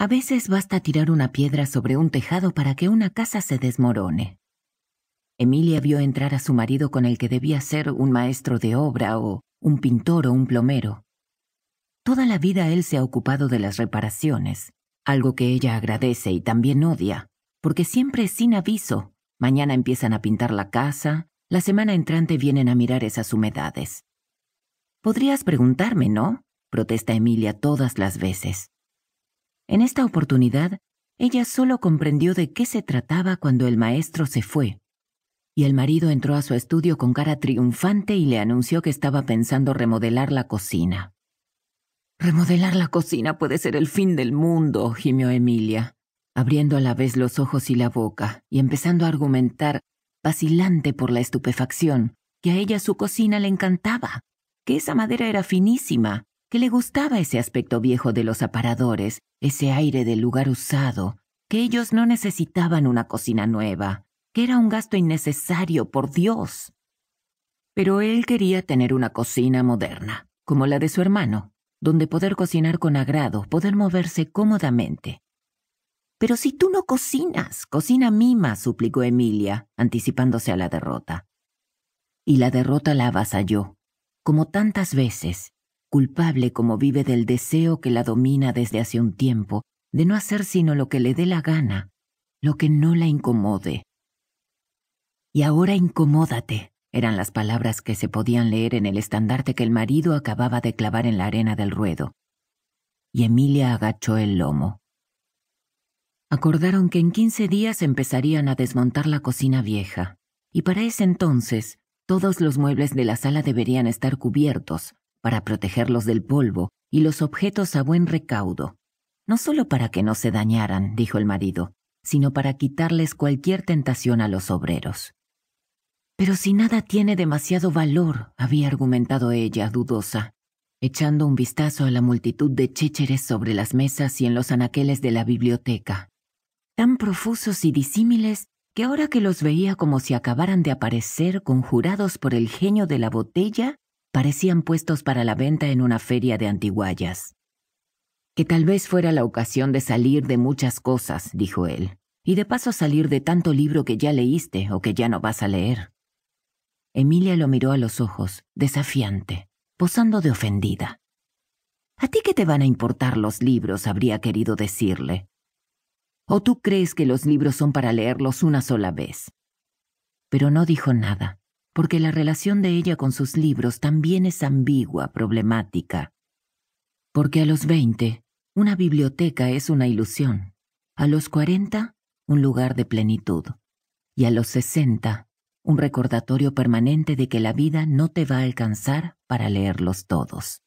A veces basta tirar una piedra sobre un tejado para que una casa se desmorone. Emilia vio entrar a su marido con el que debía ser un maestro de obra o un pintor o un plomero. Toda la vida él se ha ocupado de las reparaciones, algo que ella agradece y también odia, porque siempre es sin aviso. Mañana empiezan a pintar la casa, la semana entrante vienen a mirar esas humedades. Podrías preguntarme, ¿no? protesta Emilia todas las veces. En esta oportunidad, ella solo comprendió de qué se trataba cuando el maestro se fue, y el marido entró a su estudio con cara triunfante y le anunció que estaba pensando remodelar la cocina. Remodelar la cocina puede ser el fin del mundo, gimió Emilia, abriendo a la vez los ojos y la boca, y empezando a argumentar, vacilante por la estupefacción, que a ella su cocina le encantaba, que esa madera era finísima, que le gustaba ese aspecto viejo de los aparadores, ese aire del lugar usado, que ellos no necesitaban una cocina nueva, que era un gasto innecesario, por Dios. Pero él quería tener una cocina moderna, como la de su hermano, donde poder cocinar con agrado, poder moverse cómodamente. Pero si tú no cocinas, cocina Mima, suplicó Emilia, anticipándose a la derrota. Y la derrota la avasalló, como tantas veces, culpable como vive del deseo que la domina desde hace un tiempo, de no hacer sino lo que le dé la gana, lo que no la incomode. Y ahora incomódate, eran las palabras que se podían leer en el estandarte que el marido acababa de clavar en la arena del ruedo. Y Emilia agachó el lomo. Acordaron que en quince días empezarían a desmontar la cocina vieja, y para ese entonces todos los muebles de la sala deberían estar cubiertos, para protegerlos del polvo y los objetos a buen recaudo, no solo para que no se dañaran, dijo el marido, sino para quitarles cualquier tentación a los obreros. Pero si nada tiene demasiado valor, había argumentado ella, dudosa, echando un vistazo a la multitud de chécheres sobre las mesas y en los anaqueles de la biblioteca, tan profusos y disímiles que ahora que los veía como si acabaran de aparecer conjurados por el genio de la botella, parecían puestos para la venta en una feria de antiguallas. Que tal vez fuera la ocasión de salir de muchas cosas, dijo él, y de paso salir de tanto libro que ya leíste o que ya no vas a leer. Emilia lo miró a los ojos, desafiante, posando de ofendida. ¿A ti qué te van a importar los libros? habría querido decirle. ¿O tú crees que los libros son para leerlos una sola vez? Pero no dijo nada porque la relación de ella con sus libros también es ambigua, problemática. Porque a los veinte, una biblioteca es una ilusión, a los cuarenta, un lugar de plenitud, y a los sesenta, un recordatorio permanente de que la vida no te va a alcanzar para leerlos todos.